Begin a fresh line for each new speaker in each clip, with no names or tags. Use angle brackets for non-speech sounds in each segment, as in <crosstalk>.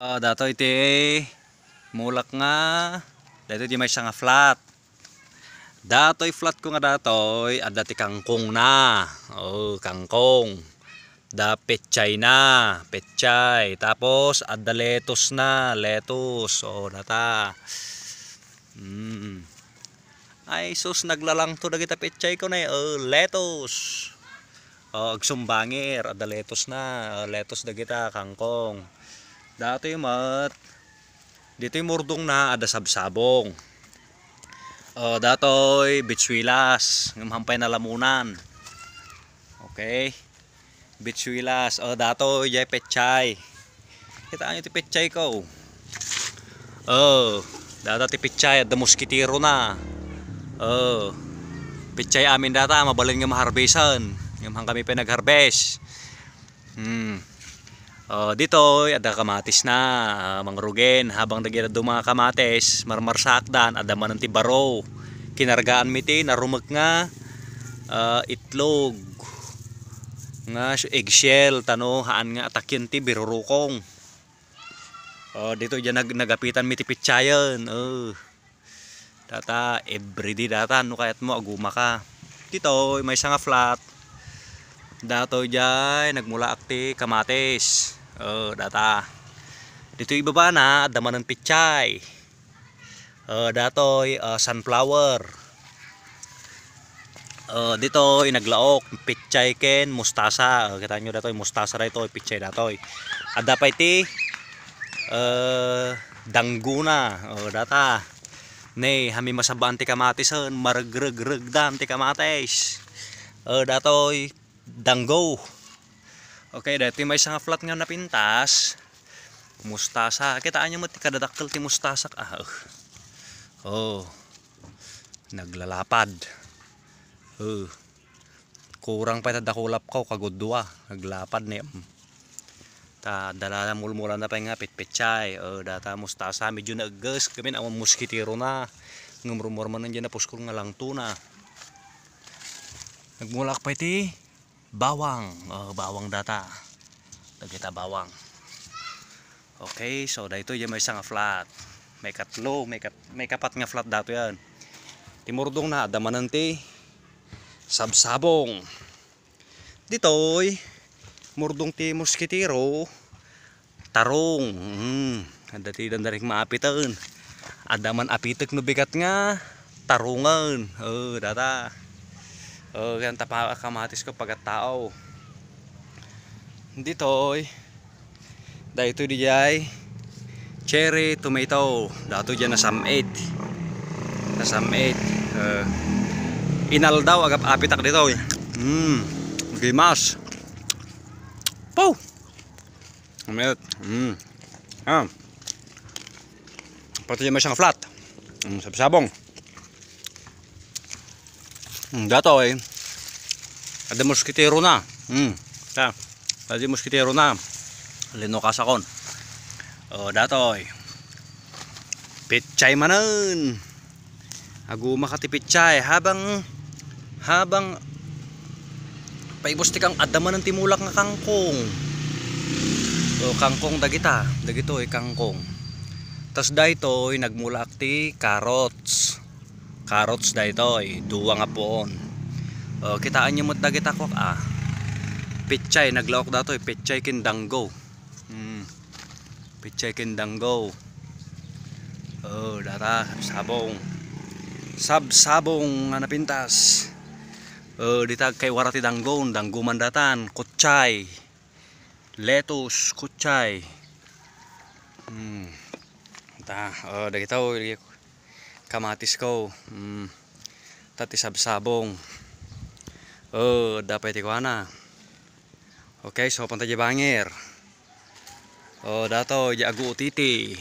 Oh, dato iti mulak nga. Dato di may siya nga flat. Datoy flat ko nga datoy. At dati kangkong na. Oh, kangkong. Da pechay na. Pechay. Tapos, at da letos na. Letos. Oh, nata Mm. Ay, sus, naglalang to dagita pechay ko na. Eh. Oh, letos. Oh, agsumbangir. At da letos na. Oh, letos dagita kangkong. Dato yung mat. Dito yung murdong na ada sabsabong. Uh, oh, datoy bitswilas, ngamampay na lamunan. Okay. Bitswilas, uh, oh, datoy jay petchay. Kita nyo ti petchay ko. Oh, dato ti petchay at muskitiro na. Oh. Uh, petchay amin data mabalin nga maharbesan. Ngam kami pinag-harvest. Uh, dito, ada kamatis na, uh, ah, mangrugen, habang nagira do mga kamatis, marmarsakdan sa akdan, adaman ng tibaro, kinargaan miti, narumag nga, uh, itlog, nga eggshell, tano, haan nga atakyan ti birurukong. Uh, dito dyan nag nagapitan miti pitsayan, uh. Oh. Data, everyday data, no kaya't mo, aguma ka. Dito, may isang nga flat, dato jay nagmula akti kamatis Oh, data. Dito ibaba na dama ng pichay. Uh, datoy uh, sunflower. Uh, dito inaglaok pichay ken mustasa. Uh, kita nyo datoy mustasa ra ito pichay datoy. Ada pa iti uh, dangguna. uh, data. Nay, hami masabaan ti kamatisan, maragregreg dan ti kamatis. Uh, datoy danggo. Okay, dati may isang flat nga napintas. Mustasa. Kitaan nyo mo, kadadakil ti mustasa. Ah, oh. oh. Naglalapad. Oh. Kurang pa tadakulap ko, kagudwa. Naglapad na Ta, dalala mulmula na pa nga pitpitchay. Oh, data mustasa. Medyo nag-gas. Kami na, muskitiro na. Ngumrumor man nandiyan na puskol nga lang tuna. Nagmulak pa iti. bawang oh, bawang data kita bawang Oke, okay so itu aja may isang flat may katlo may, kat, may kapat nga flat dato yan dong nah, na nanti sabsabong ditoy murdong ti muskitiro tarong hmm. dati darik maapitan adaman apitek nubikat nga tarungan oh data o oh, ganita pa kamatis ko pagkatao dito oy dito di jay cherry tomato dato dyan na sam 8 na sam 8 uh, inal daw agap apitak dito oy mmm gimas po umayot mmm ah pati dyan may siyang flat mm, sabsabong Готовый. Hmm, eh. Ada muskitero na. Mm. Ta. Ada muskitero na. Linukas akon. Oh, datoy. Eh. Pitsay manan. Aguma ka tipitsay habang habang paibustik ang adaman ng timulak nga kangkong. So oh, kangkong dagita, dagito ay eh, kangkong. Tas daytoy nagmulak ti carrots. Carrots da ito, eh, duwa nga poon. O, oh, kitaan nyo mo dagit ako ah. Pichay, naglaok da ito, eh. pichay kindanggo. mm. Pichay kindanggo. Oh, data, sabong. Sab-sabong nga napintas. Uh, oh, ditag kay warati danggon, dangguman datan, kutsay, lettuce, kutsay. Hmm. Ta, uh, oh, dagitaw, kamatis ko hmm. tati sabsabong oh eh, dapat oke okay so pantai bangir oh dato ya agu utiti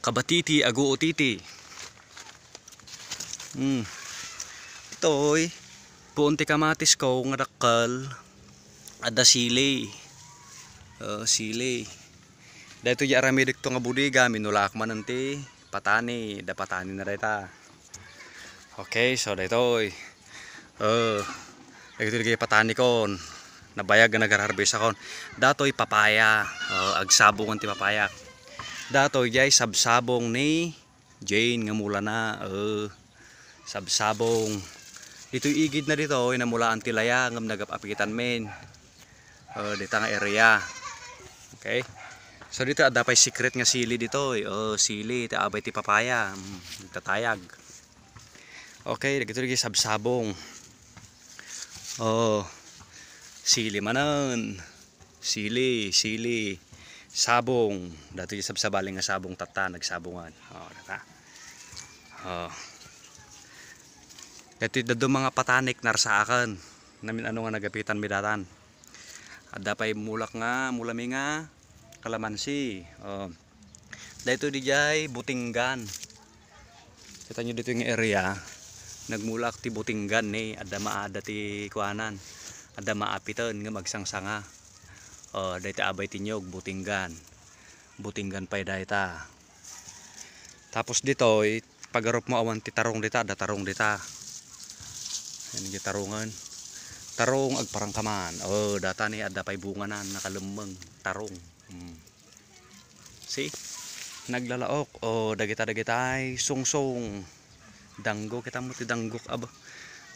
kabatiti agu utiti Hmm, toy punti kamatis ko ngadakal ada sili oh eh, sili dahil ya ja to nga gamin nulak man nanti patani dapatani dapatani na dayta okay so daytoy oh uh, ito ligay patani kon nabayag na nagarharvest akon datoy papaya uh, oh, agsabong ti papaya datoy jay sabsabong ni Jane nga mula na uh, sabsabong dito igid na dito oy namulaan ti laya ngam nagapapitan men uh, oh, dita nga area okay So dito adapay secret nga sili dito. Eh. Oh, sili ti abay ti papaya, nagtatayag. Mm, okay, dito lagi sabsabong. Oh. Sili manan. Sili, sili. Sabong. Dato yung sabsabaling nga sabong tata, nagsabongan. Oh, tata. Oh. Dito dado mga patanik narsa Namin ano nga nagapitan midatan. Adapay mulak nga, mulami nga, kalamansi oh. dahil ito dijay butinggan kita nyo dito yung area nagmulak ti butinggan ni eh. ada ti kuanan ada maapitan nga magsangsanga oh, dahil abay tinyog butinggan butinggan pa dahil ta tapos dito eh, pagarop mo awan ti tarong dita ada tarong dita yan yung tarungan tarong agparangkaman oh data ni ada pay bunga na nakalumeng tarong Hmm. See? Naglalaok o oh, dagita-dagitay sungsong. Danggo kita mo ti danggok aba.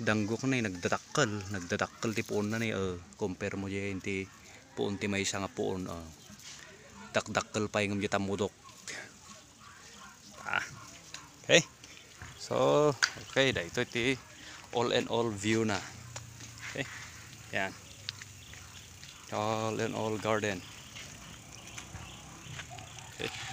Danggok na eh. nagdadakkel, nagdadakkel ti puon na ni oh. Compare mo diyan ti puon ti maysa nga puon oh. Dakdakkel pa ingam jita mudok. Ah. Okay. So, okay, da ito ti all and all view na. Okay. Yan. All and all garden. Okay. <laughs>